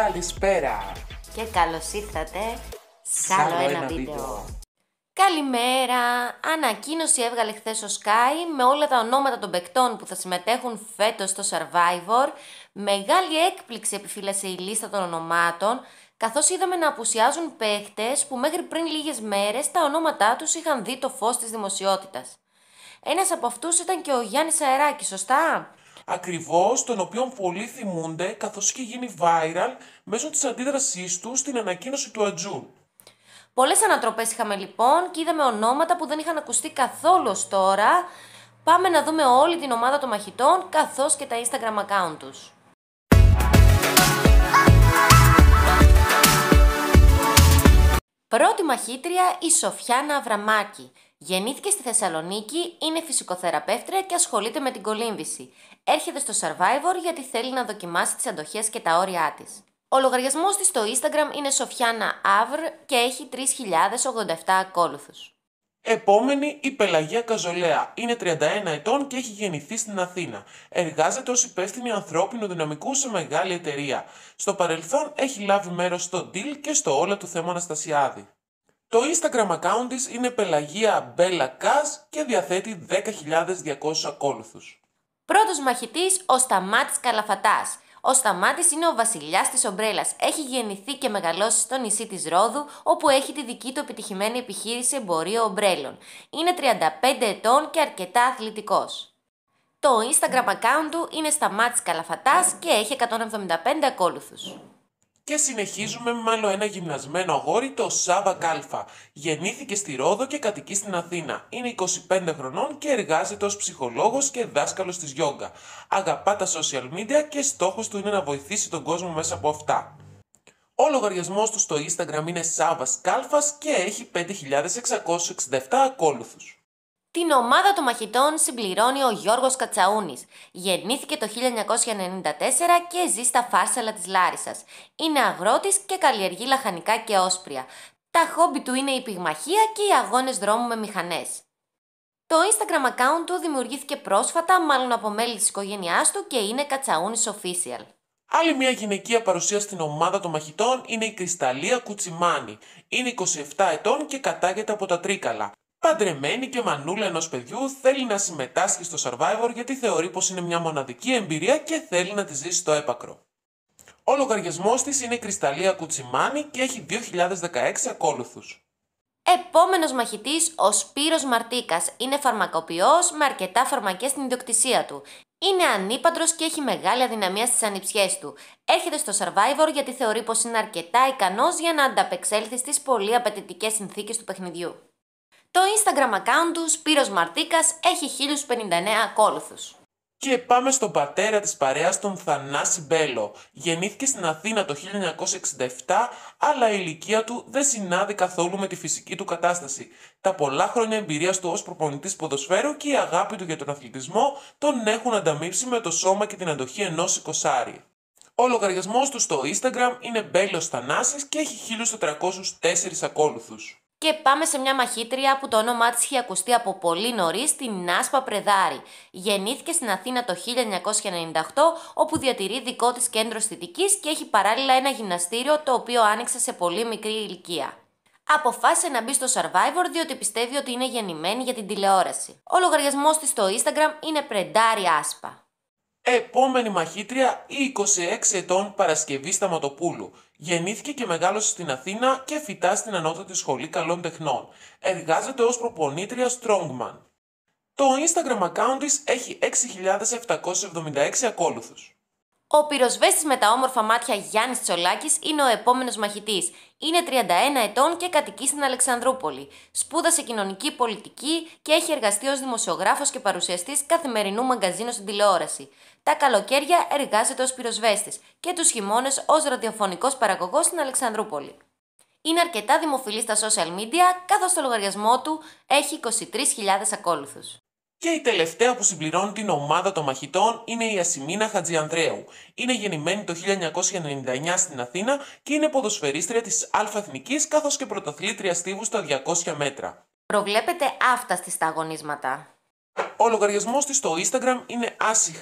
Καλησπέρα και καλώς ήρθατε σε άλλο ένα, βίντεο. Καλημέρα! Ανακοίνωση έβγαλε χθες ο Sky με όλα τα ονόματα των παικτών που θα συμμετέχουν φέτος στο Survivor. Μεγάλη έκπληξη επιφύλασε η λίστα των ονομάτων, καθώς είδαμε να απουσιάζουν παίχτες που μέχρι πριν λίγες μέρες τα ονόματά τους είχαν δει το φως της δημοσιότητας. Ένας από αυτούς ήταν και ο Γιάννης Αεράκης, σωστά? ακριβώς τον οποίο πολλοί θυμούνται καθώς είχε γίνει viral μέσω της αντίδρασής του στην ανακοίνωση του Ατζούν. Πολλές ανατροπές είχαμε λοιπόν και είδαμε ονόματα που δεν είχαν ακουστεί καθόλου ως τώρα. Πάμε να δούμε όλη την ομάδα των μαχητών καθώς και τα Instagram account τους. Πρώτη μαχήτρια η Σοφιάνα Αβραμάκη. Γεννήθηκε στη Θεσσαλονίκη, είναι φυσικοθεραπεύτρια και ασχολείται με την κολύμβηση. Έρχεται στο Survivor γιατί θέλει να δοκιμάσει τις αντοχές και τα όρια της. Ο λογαριασμός της στο Instagram είναι Σοφιάνα Αύρ και έχει 3.087 ακόλουθους. Επόμενη, η Πελαγία Καζολέα. Είναι 31 ετών και έχει γεννηθεί στην Αθήνα. Εργάζεται ως υπεύθυνη ανθρώπινου δυναμικού σε μεγάλη εταιρεία. Στο παρελθόν έχει λάβει μέρος στο deal και στο όλα του θέμα Αναστασιάδη. Το Instagram account της είναι Πελαγία Μπέλα Κάς και διαθέτει 10.200 ακόλουθους. Πρώτος μαχητής ο Σταμάτης Καλαφατάς. Ο Σταμάτης είναι ο βασιλιάς της ομπρέλας. Έχει γεννηθεί και μεγαλώσει στο νησί της Ρόδου, όπου έχει τη δική του επιτυχημένη επιχείρηση εμπορίο ομπρέλων. Είναι 35 ετών και αρκετά αθλητικός. Το Instagram account του είναι Σταμάτης Καλαφατάς και έχει 175 ακόλουθους. Και συνεχίζουμε με άλλο ένα γυμνασμένο αγόρι, το Σάβα Κάλφα. Γεννήθηκε στη Ρόδο και κατοικεί στην Αθήνα. Είναι 25 χρονών και εργάζεται ως ψυχολόγος και δάσκαλος της γιόγκα. Αγαπά τα social media και στόχος του είναι να βοηθήσει τον κόσμο μέσα από αυτά. Ο λογαριασμός του στο Instagram είναι Σάβας Κάλφας και έχει 5.667 ακόλουθους. Την ομάδα των μαχητών συμπληρώνει ο Γιώργος Κατσαούνης. Γεννήθηκε το 1994 και ζει στα φάρσαλα της Λάρισας. Είναι αγρότης και καλλιεργεί λαχανικά και όσπρια. Τα χόμπι του είναι η πυγμαχία και οι αγώνες δρόμου με μηχανές. Το Instagram account του δημιουργήθηκε πρόσφατα, μάλλον από μέλη της οικογένειάς του και είναι Κατσαούνης Official. Άλλη μια γυναικεία παρουσία στην ομάδα των μαχητών είναι η Κρυσταλία Κουτσιμάνη. Είναι 27 ετών και κατάγεται από τα Τρίκαλα παντρεμένη και μανούλα ενός παιδιού θέλει να συμμετάσχει στο Survivor γιατί θεωρεί πως είναι μια μοναδική εμπειρία και θέλει να τη ζήσει στο έπακρο. Ο λογαριασμός της είναι κρυσταλλία κουτσιμάνη και έχει 2016 ακόλουθους. Επόμενος μαχητής, ο Σπύρος μαρτίκας είναι φαρμακοποιός με αρκετά φαρμακέ στην ιδιοκτησία του. Είναι ανήπαντρος και έχει μεγάλη αδυναμία στις ανιψιές του. Έρχεται στο Survivor γιατί θεωρεί πως είναι αρκετά ικανός για να ανταπεξέλθει στις πολύ απαιτητικές συνθήκες του παιχνιδιού. Το Instagram account τους, Σπύρος Μαρτίκας, έχει 1059 ακόλουθους. Και πάμε στον πατέρα της παρέας, τον Θανάση Μπέλο. Γεννήθηκε στην Αθήνα το 1967, αλλά η ηλικία του δεν συνάδει καθόλου με τη φυσική του κατάσταση. Τα πολλά χρόνια εμπειρίας του ως προπονητής ποδοσφαίρου και η αγάπη του για τον αθλητισμό τον έχουν ανταμείψει με το σώμα και την αντοχή ενός εικοσάρι. Ο λογαριασμός του στο Instagram είναι Μπέλος Θανάσης και έχει 1404 ακόλουθους. Και πάμε σε μια μαχήτρια που το όνομά της είχε ακουστεί από πολύ νωρίς, την Άσπα Πρεδάρη. Γεννήθηκε στην Αθήνα το 1998, όπου διατηρεί δικό της κέντρο θητικής και έχει παράλληλα ένα γυμναστήριο το οποίο άνοιξε σε πολύ μικρή ηλικία. Αποφάσισε να μπει στο Survivor διότι πιστεύει ότι είναι γεννημένη για την τηλεόραση. Ο λογαριασμός της στο Instagram είναι Πρεντάρη Άσπα. Επόμενη μαχήτρια, 26 ετών Παρασκευή Σταματοπούλου. Γεννήθηκε και μεγάλωσε στην Αθήνα και φυτά στην Ανώτατη Σχολή Καλών Τεχνών. Εργάζεται ως προπονήτρια strongman. Το Instagram account της έχει 6.776 ακόλουθους. Ο πυροσβέστης με τα όμορφα μάτια Γιάννης Τσολάκης είναι ο επόμενος μαχητής. Είναι 31 ετών και κατοικεί στην Αλεξανδρούπολη. Σπούδασε κοινωνική πολιτική και έχει εργαστεί ως δημοσιογράφος και παρουσιαστής καθημερινού μαγκαζίνου στην τηλεόραση. Τα καλοκαίρια εργάζεται ως πυροσβέστης και τους χειμώνες ως ραδιοφωνικός παραγωγός στην Αλεξανδρούπολη. Είναι αρκετά δημοφιλής στα social media, καθώς το λογαριασμό του έχει 23.000 ακόλουθους. Και η τελευταία που συμπληρώνει την ομάδα των μαχητών είναι η Ασημίνα Χατζιανδρέου. Είναι γεννημένη το 1999 στην Αθήνα και είναι ποδοσφαιρίστρια της Αλφα καθώς και πρωταθλήτρια στίβου στα 200 μέτρα. Προβλέπετε αυτά στις αγωνίσματα. Ο λογαριασμός της στο Instagram είναι Asi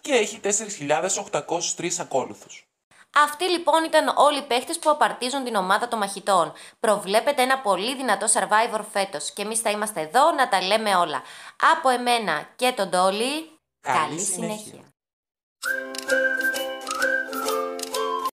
και έχει 4.803 ακόλουθους. Αυτοί λοιπόν ήταν όλοι οι παίχτες που απαρτίζουν την ομάδα των μαχητών. Προβλέπετε ένα πολύ δυνατό survivor φέτος και εμείς θα είμαστε εδώ να τα λέμε όλα. Από εμένα και τον Τόλι, καλή, συνέχεια.